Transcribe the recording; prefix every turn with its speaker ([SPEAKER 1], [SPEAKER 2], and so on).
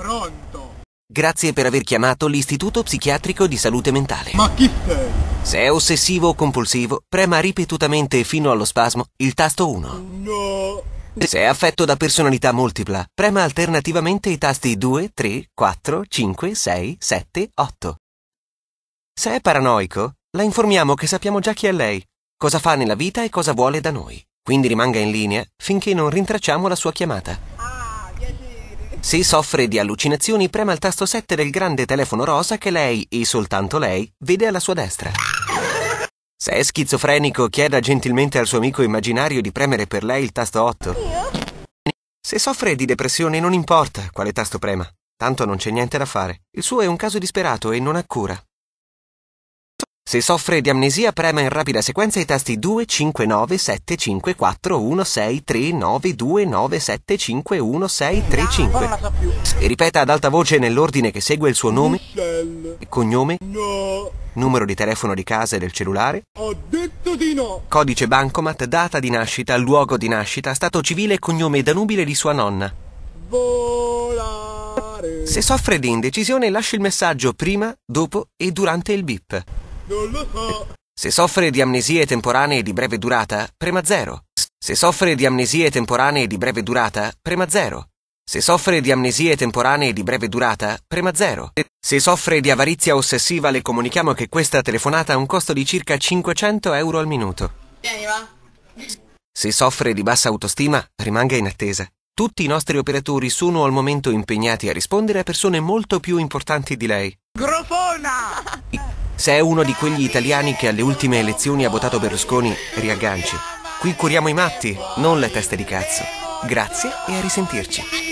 [SPEAKER 1] Pronto. Grazie per aver chiamato l'Istituto Psichiatrico di Salute Mentale. Ma chi sei? Se è ossessivo o compulsivo, prema ripetutamente fino allo spasmo il tasto 1. No. Se è affetto da personalità multipla, prema alternativamente i tasti 2, 3, 4, 5, 6, 7, 8. Se è paranoico, la informiamo che sappiamo già chi è lei, cosa fa nella vita e cosa vuole da noi. Quindi rimanga in linea finché non rintracciamo la sua chiamata. Se soffre di allucinazioni, prema il tasto 7 del grande telefono rosa che lei, e soltanto lei, vede alla sua destra. Se è schizofrenico, chieda gentilmente al suo amico immaginario di premere per lei il tasto 8. Se soffre di depressione, non importa quale tasto prema, tanto non c'è niente da fare. Il suo è un caso disperato e non ha cura. Se soffre di amnesia prema in rapida sequenza i tasti 2, 5, 9, 7, 5, 4, 1, 6, 3, 9, 2, 9, 7, 5, 1, 6, 3, 5. E ripeta ad alta voce nell'ordine che segue il suo nome, cognome, numero di telefono di casa e del cellulare, codice bancomat, data di nascita, luogo di nascita, stato civile e cognome danubile di sua nonna. Se soffre di indecisione lascia il messaggio prima, dopo e durante il bip. Non lo so. Se soffre di amnesie temporanee di breve durata, prema zero. Se soffre di amnesie temporanee di breve durata, prema zero. Se soffre di amnesie temporanee di breve durata, prema zero. Se soffre di avarizia ossessiva, le comunichiamo che questa telefonata ha un costo di circa 500 euro al minuto. Vieni, va. Se soffre di bassa autostima, rimanga in attesa. Tutti i nostri operatori sono al momento impegnati a rispondere a persone molto più importanti di lei. Grofona! Se è uno di quegli italiani che alle ultime elezioni ha votato Berlusconi, riagganci. Qui curiamo i matti, non le teste di cazzo. Grazie e a risentirci.